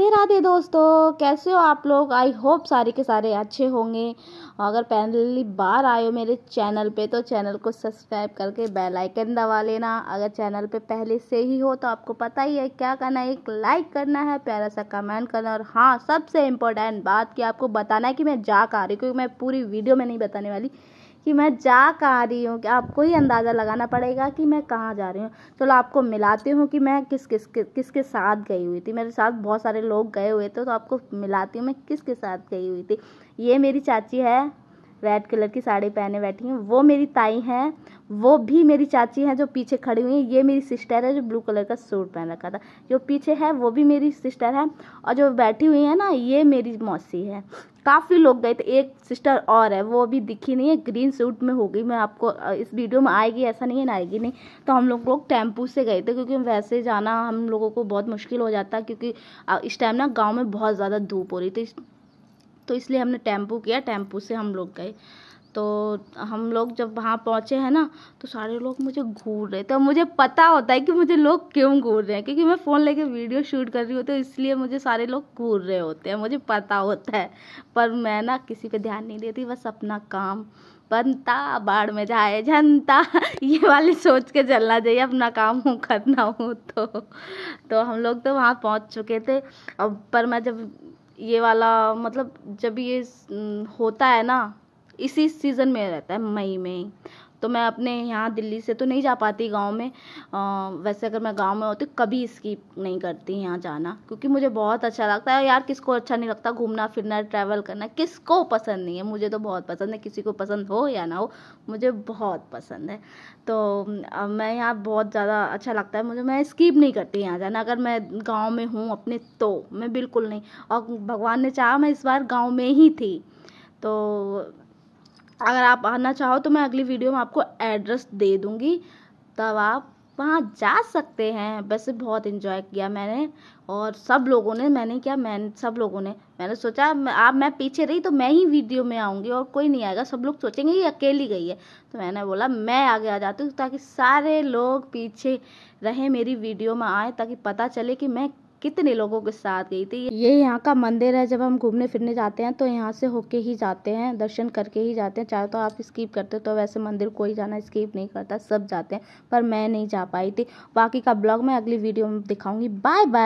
राधे राधे दोस्तों कैसे हो आप लोग आई होप सारे के सारे अच्छे होंगे अगर पहली बार आए हो मेरे चैनल पे तो चैनल को सब्सक्राइब करके बेल आइकन दबा लेना अगर चैनल पे पहले से ही हो तो आपको पता ही है क्या करना है एक लाइक करना है प्यारा सा कमेंट करना और हाँ सबसे इम्पोर्टेंट बात कि आपको बताना है कि मैं जा कर रही क्योंकि मैं पूरी वीडियो में नहीं बताने वाली कि मैं जा कहाँ रही हूँ कि आपको ही अंदाज़ा लगाना पड़ेगा कि मैं कहाँ जा रही हूँ चलो आपको मिलाती हूँ कि मैं किस किस किस के साथ गई हुई थी मेरे साथ बहुत सारे लोग गए हुए थे तो आपको मिलाती हूँ मैं किस के साथ गई हुई थी ये मेरी चाची है रेड कलर की साड़ी पहने बैठी हैं वो मेरी ताई हैं वो भी मेरी चाची हैं जो पीछे खड़ी हुई हैं ये मेरी सिस्टर है जो ब्लू कलर का सूट पहन रखा था जो पीछे है वो भी मेरी सिस्टर है और जो बैठी हुई है ना ये मेरी मौसी है काफ़ी लोग गए थे एक सिस्टर और है वो अभी दिखी नहीं है ग्रीन सूट में होगी मैं आपको इस वीडियो में आएगी ऐसा नहीं है ना आएगी नहीं तो हम लोग लोग टेम्पू से गए थे क्योंकि वैसे जाना हम लोगों को बहुत मुश्किल हो जाता क्योंकि इस टाइम ना गाँव में बहुत ज़्यादा धूप हो रही थी तो इसलिए हमने टेम्पू किया टेम्पू से हम लोग गए तो हम लोग जब वहाँ पहुँचे हैं ना तो सारे लोग मुझे घूर रहे थे तो मुझे पता होता है कि मुझे लोग क्यों घूर रहे हैं क्योंकि मैं फ़ोन लेके वीडियो शूट कर रही होती हूँ तो इसलिए मुझे सारे लोग घूर रहे होते हैं मुझे पता होता है पर मैं ना किसी पे ध्यान नहीं देती बस अपना काम बनता बाढ़ में जाए जनता ये वाले सोच के चलना चाहिए अपना काम हूँ करना हूँ तो तो हम लोग तो वहाँ पहुँच चुके थे अब पर मैं जब ये वाला मतलब जब ये होता है ना इसी सीज़न में रहता है मई में तो मैं अपने यहाँ दिल्ली से तो नहीं जा पाती गांव में आ, वैसे अगर मैं गांव में होती तो कभी स्कीप नहीं करती यहाँ जाना क्योंकि मुझे बहुत अच्छा लगता है यार किसको अच्छा नहीं लगता घूमना फिरना ट्रैवल करना किसको पसंद नहीं है मुझे तो बहुत पसंद है किसी को पसंद हो या ना हो मुझे बहुत पसंद है तो आ, मैं यहाँ बहुत ज़्यादा अच्छा लगता है मुझे मैं स्कीप नहीं करती यहाँ जाना अगर मैं गाँव में हूँ अपने तो मैं बिल्कुल नहीं और भगवान ने चाहा मैं इस बार गाँव में ही थी तो अगर आप आना चाहो तो मैं अगली वीडियो में आपको एड्रेस दे दूँगी तब आप वहाँ जा सकते हैं वैसे बहुत इन्जॉय किया मैंने और सब लोगों ने मैंने क्या मैं सब लोगों ने मैंने सोचा आप मैं पीछे रही तो मैं ही वीडियो में आऊँगी और कोई नहीं आएगा सब लोग सोचेंगे ये अकेली गई है तो मैंने बोला मैं आगे आ जाती हूँ ताकि सारे लोग पीछे रहें मेरी वीडियो में आए ताकि पता चले कि मैं कितने लोगों के साथ गई थी ये यहाँ का मंदिर है जब हम घूमने फिरने जाते हैं तो यहाँ से होके ही जाते हैं दर्शन करके ही जाते हैं चाहे तो आप स्कीप करते हो तो वैसे मंदिर कोई जाना स्कीप नहीं करता सब जाते हैं पर मैं नहीं जा पाई थी बाकी का ब्लॉग मैं अगली वीडियो में दिखाऊंगी बाय बाय